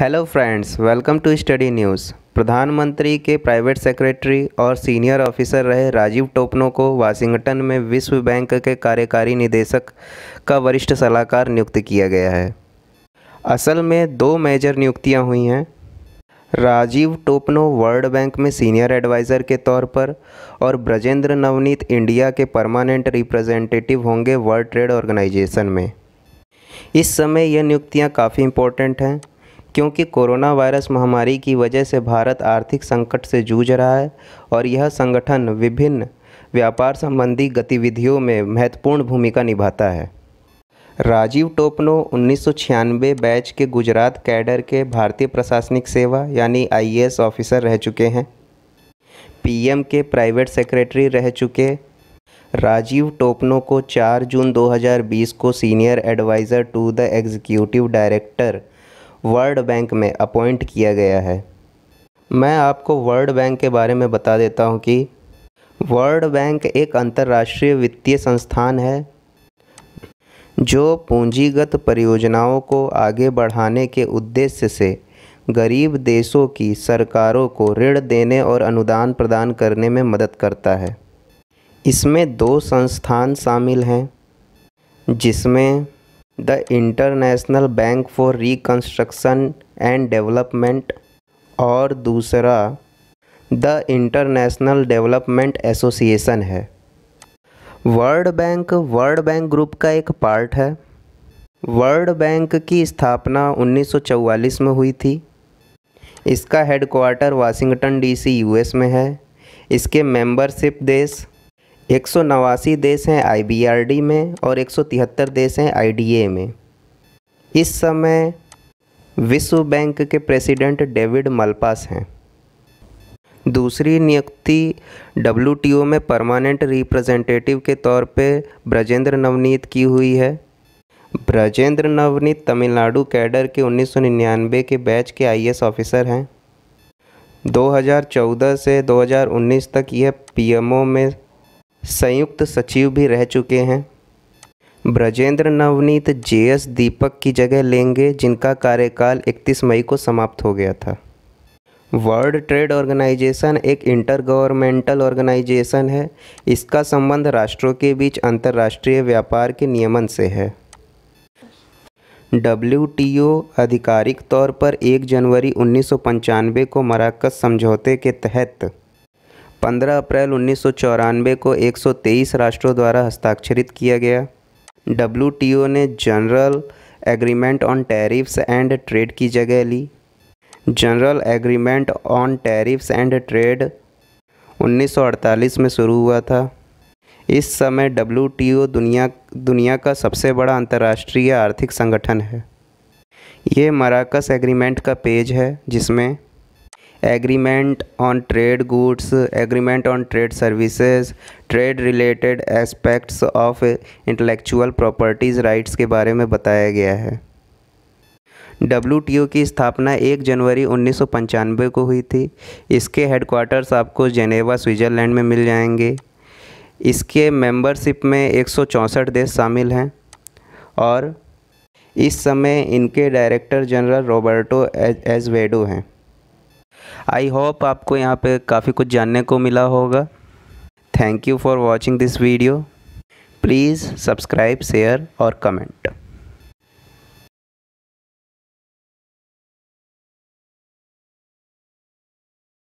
hello friends welcome to study news प्रधानमंत्री के private secretary और सीनियर ऑफिसर रहे राजीव टोपनो को वाशिंगटन में विश्व बैंक के कार्यकारी निदेशक का वरिष्ठ सलाहकार नियुक्त किया गया है असल में दो मेजर नियुक्तियां हुई हैं राजीव टोपनो वर्ल्ड बैंक में सीनियर एडवाइज़र के तौर पर और ब्रजेंद्र नवनीत इंडिया के परमानेंट रिप्रेजेंटेटिव होंगे वर्ल्ड ट्रेड ऑर्गेनाइजेशन में इस समय यह नियुक्तियाँ काफ़ी इंपॉर्टेंट हैं क्योंकि कोरोना वायरस महामारी की वजह से भारत आर्थिक संकट से जूझ रहा है और यह संगठन विभिन्न व्यापार संबंधी गतिविधियों में महत्वपूर्ण भूमिका निभाता है राजीव टोपनो उन्नीस बैच के गुजरात कैडर के भारतीय प्रशासनिक सेवा यानी आईएएस ऑफिसर रह चुके हैं पीएम के प्राइवेट सेक्रेटरी रह चुके राजीव टोपनो को 4 जून 2020 को senior adviser to the executive director World Bank में अपॉइंट किया गया है मैं आपको वर्ल्ड बैंक के बारे में बता देता हूँ कि वर्ल्ड बैंक एक अंतर्राष्ट्रीय वित्तीय संस्थान है जो पूंजीगत परियोजनाओं को आगे बढ़ाने के उद्देश्य से गरीब देशों की सरकारों को ऋण देने और अनुदान प्रदान करने में मदद करता है इसमें दो संस्थान शामिल हैं जिसमें the International Bank for Reconstruction and Development और दूसरा द इंटरनेशनल डेवलपमेंट एसोसिएशन है World Bank World Bank group का एक पार्ट है वर्ल्ड बैंक की स्थापना 1944 में हुई थी इसका हेडक्वार्टर वाशिंगटन डीसी यूएस में है इसके मेंबरशिप देश एक सौ नवासी देश हैं आईबीआरडी में और एक सौ तिहत्तर देश हैं आईडीए में इस समय विश्व बैंक के प्रेसिडेंट डेविड मलपास हैं दूसरी नियुक्ति डब्ल्यू में परमानेंट रिप्रेजेंटेटिव के तौर पे ब्रजेंद्र नवनीत की हुई है ब्रजेंद्र नवनीत तमिलनाडु कैडर के 1999 के बैच के आईएएस ऑफिसर हैं 2014 से 2019 तक यह पीएमओ में संयुक्त सचिव भी रह चुके हैं ब्रजेंद्र नवनीत जे एस दीपक की जगह लेंगे जिनका कार्यकाल 31 मई को समाप्त हो गया था वर्ल्ड ट्रेड ऑर्गेनाइजेशन एक इंटर गवर्नमेंटल ऑर्गेनाइजेशन है इसका संबंध राष्ट्रों के बीच अंतर्राष्ट्रीय व्यापार के नियमन से है डब्ल्यू आधिकारिक तौर पर 1 जनवरी उन्नीस को मराकस समझौते के तहत 15 अप्रैल उन्नीस को 123 राष्ट्रों द्वारा हस्ताक्षरित किया गया डब्ल्यू ने General Agreement on Tariffs and Trade की जगह ली General Agreement on Tariffs and Trade 1948 में शुरू हुआ था इस समय डब्ल्यू दुनिया दुनिया का सबसे बड़ा अंतर्राष्ट्रीय आर्थिक संगठन है ये मराकस एग्रीमेंट का पेज है जिसमें agreement on trade goods agreement on trade services trade related aspects of intellectual properties rights के बारे में बताया गया है डब्ल्यू की स्थापना 1 जनवरी उन्नीस को हुई थी इसके हेडक्वार्टर्स आपको जेनेवा स्विट्ज़रलैंड में मिल जाएंगे इसके मेंबरशिप में एक देश शामिल हैं और इस समय इनके डायरेक्टर जनरल रोबर्टो एजवेडो हैं आई होप आपको यहाँ पे काफ़ी कुछ जानने को मिला होगा thank you for watching this video please subscribe share और कमेंट